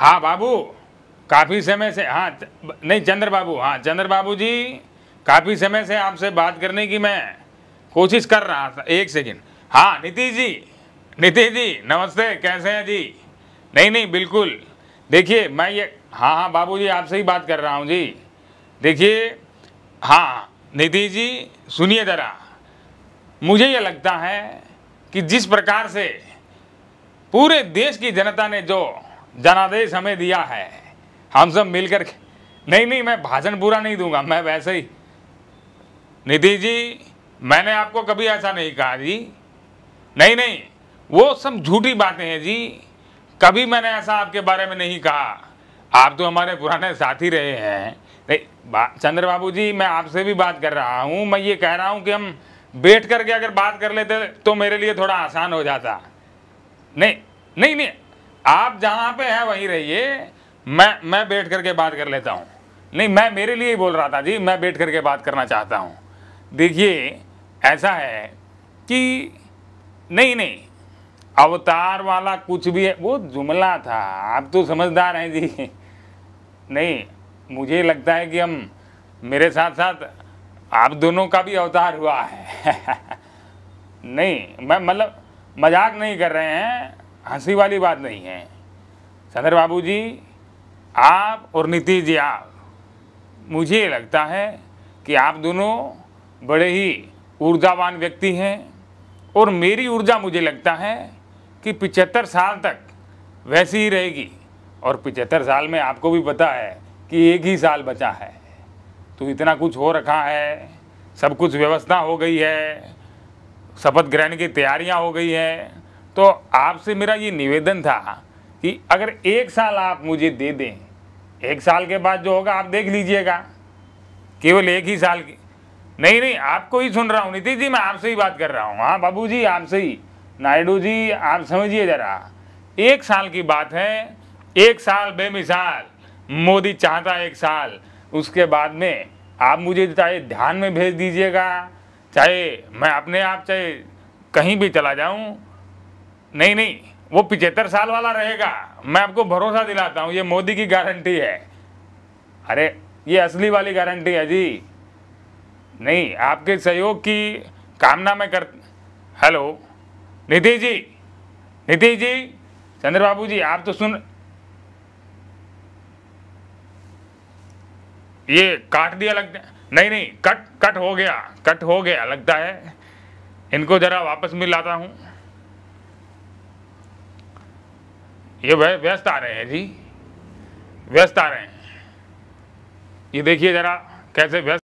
हाँ बाबू काफ़ी समय से हाँ नहीं चंद्र बाबू हाँ चंद्र बाबू जी काफ़ी समय से आपसे बात करने की मैं कोशिश कर रहा था एक सेकेंड हाँ नीतीश जी नीतीश जी नमस्ते कैसे हैं जी नहीं नहीं बिल्कुल देखिए मैं ये हाँ हाँ बाबू जी आपसे ही बात कर रहा हूँ जी देखिए हाँ नीतीश जी सुनिए ज़रा मुझे ये लगता है कि जिस प्रकार से पूरे देश की जनता ने जो जनादेश हमें दिया है हम सब मिलकर नहीं नहीं मैं भाषण पूरा नहीं दूंगा मैं वैसे ही नीतीश जी मैंने आपको कभी ऐसा नहीं कहा जी नहीं नहीं वो सब झूठी बातें हैं जी कभी मैंने ऐसा आपके बारे में नहीं कहा आप तो हमारे पुराने साथी रहे हैं नहीं चंद्र बाबू जी मैं आपसे भी बात कर रहा हूँ मैं ये कह रहा हूँ कि हम बैठ करके अगर बात कर लेते तो मेरे लिए थोड़ा आसान हो जाता नहीं नहीं नहीं आप जहाँ पे हैं वहीं रहिए मैं मैं बैठ करके बात कर लेता हूँ नहीं मैं मेरे लिए ही बोल रहा था जी मैं बैठ करके बात करना चाहता हूँ देखिए ऐसा है कि नहीं नहीं अवतार वाला कुछ भी है वो जुमला था आप तो समझदार हैं जी नहीं मुझे लगता है कि हम मेरे साथ साथ आप दोनों का भी अवतार हुआ है नहीं मैं मतलब मजाक नहीं कर रहे हैं हंसी वाली बात नहीं है सदर बाबू जी आप और नीतीश जी आप मुझे लगता है कि आप दोनों बड़े ही ऊर्जावान व्यक्ति हैं और मेरी ऊर्जा मुझे लगता है कि पिचहत्तर साल तक वैसी ही रहेगी और पिचहत्तर साल में आपको भी पता है कि एक ही साल बचा है तो इतना कुछ हो रखा है सब कुछ व्यवस्था हो गई है शपथ ग्रहण की तैयारियां हो गई है तो आपसे मेरा ये निवेदन था कि अगर एक साल आप मुझे दे दें एक साल के बाद जो होगा आप देख लीजिएगा केवल एक ही साल की नहीं नहीं आपको ही सुन रहा हूँ नीतीश जी मैं आपसे ही बात कर रहा हूँ हाँ बाबू जी आपसे ही नायडू जी आप समझिए ज़रा एक साल की बात है एक साल बेमिसाल मोदी चाहता एक साल उसके बाद में आप मुझे चाहे ध्यान में भेज दीजिएगा चाहे मैं अपने आप चाहे कहीं भी चला जाऊँ नहीं नहीं वो पिचहत्तर साल वाला रहेगा मैं आपको भरोसा दिलाता हूँ ये मोदी की गारंटी है अरे ये असली वाली गारंटी है जी नहीं आपके सहयोग की कामना मैं कर हेलो नीतीश जी नीतीश जी चंद्र बाबू जी आप तो सुन ये काट दिया लगता नहीं नहीं कट कट हो गया कट हो गया लगता है इनको ज़रा वापस मिलाता हूँ ये व्यस्त आ रहे हैं जी व्यस्त आ रहे हैं ये देखिए ज़रा कैसे व्यस्त